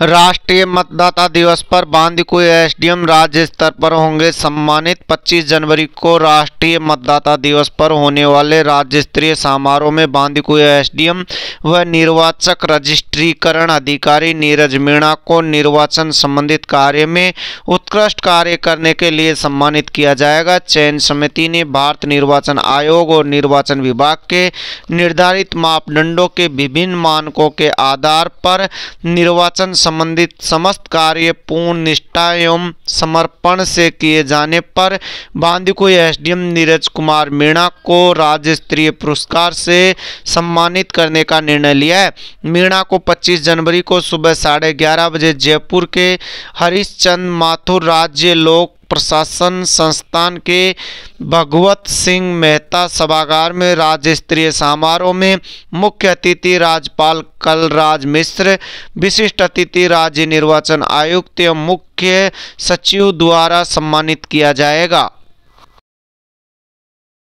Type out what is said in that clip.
राष्ट्रीय मतदाता दिवस पर बांदीकुई एसडीएम राज्य स्तर पर होंगे सम्मानित 25 जनवरी को राष्ट्रीय मतदाता दिवस पर होने वाले राज्य स्तरीय समारोह में बांदीकुई एसडीएम व निर्वाचक रजिस्ट्रीकरण अधिकारी नीरज मीणा को निर्वाचन संबंधित कार्य में उत्कृष्ट कार्य करने के लिए सम्मानित किया जाएगा चयन समिति ने भारत निर्वाचन आयोग और निर्वाचन विभाग के निर्धारित मापदंडों के विभिन्न मानकों के आधार पर निर्वाचन संबंधित समस्त कार्य पूर्ण निष्ठा एवं समर्पण से किए जाने पर बांदी को एसडीएम नीरज कुमार मीणा को राज्य स्तरीय पुरस्कार से सम्मानित करने का निर्णय लिया है मीणा को 25 जनवरी को सुबह साढ़े ग्यारह बजे जयपुर के हरिश्चंद माथुर राज्य लोक प्रशासन संस्थान के भगवत सिंह मेहता सभागार में राज्य स्तरीय समारोह में मुख्य अतिथि राज्यपाल कलराज मिश्र विशिष्ट अतिथि राज्य निर्वाचन आयुक्त एवं मुख्य सचिव द्वारा सम्मानित किया जाएगा